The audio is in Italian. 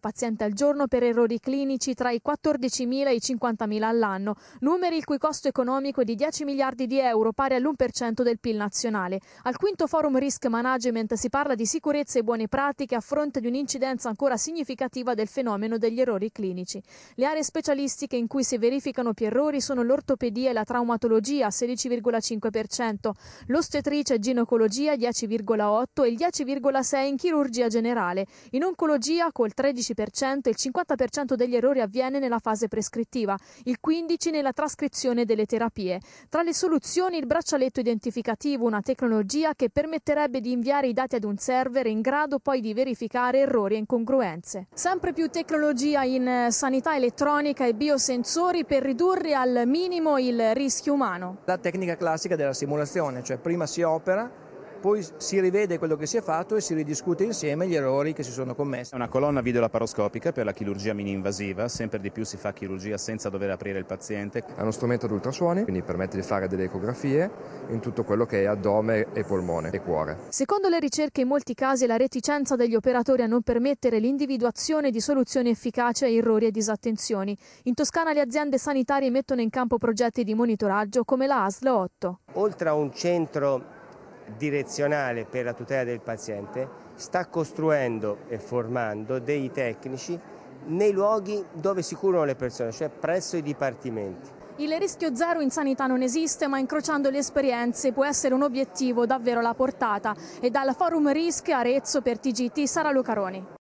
paziente al giorno per errori clinici tra i 14.000 e i 50.000 all'anno, numeri il cui costo economico è di 10 miliardi di euro, pari all'1% del PIL nazionale. Al quinto forum Risk Management si parla di sicurezza e buone pratiche a fronte di un'incidenza ancora significativa del fenomeno degli errori clinici. Le aree specialistiche in cui si verificano più errori sono l'ortopedia e la traumatologia, 16,5%, l'ostetrice e ginecologia, 10,8% e il 10,6% in chirurgia generale. In oncologia, col 13 10% e il 50% degli errori avviene nella fase prescrittiva, il 15% nella trascrizione delle terapie. Tra le soluzioni il braccialetto identificativo, una tecnologia che permetterebbe di inviare i dati ad un server in grado poi di verificare errori e incongruenze. Sempre più tecnologia in eh, sanità elettronica e biosensori per ridurre al minimo il rischio umano. La tecnica classica della simulazione, cioè prima si opera poi si rivede quello che si è fatto e si ridiscute insieme gli errori che si sono commessi. È una colonna videolaparoscopica per la chirurgia mini-invasiva, sempre di più si fa chirurgia senza dover aprire il paziente. È uno strumento ad ultrasuoni, quindi permette di fare delle ecografie in tutto quello che è addome e polmone e cuore. Secondo le ricerche in molti casi la reticenza degli operatori a non permettere l'individuazione di soluzioni efficaci a errori e disattenzioni. In Toscana le aziende sanitarie mettono in campo progetti di monitoraggio come la ASL 8. Oltre a un centro direzionale per la tutela del paziente, sta costruendo e formando dei tecnici nei luoghi dove si curano le persone, cioè presso i dipartimenti. Il rischio zero in sanità non esiste, ma incrociando le esperienze può essere un obiettivo davvero alla portata. E dal Forum RISC Arezzo per TGT Sara Lucaroni.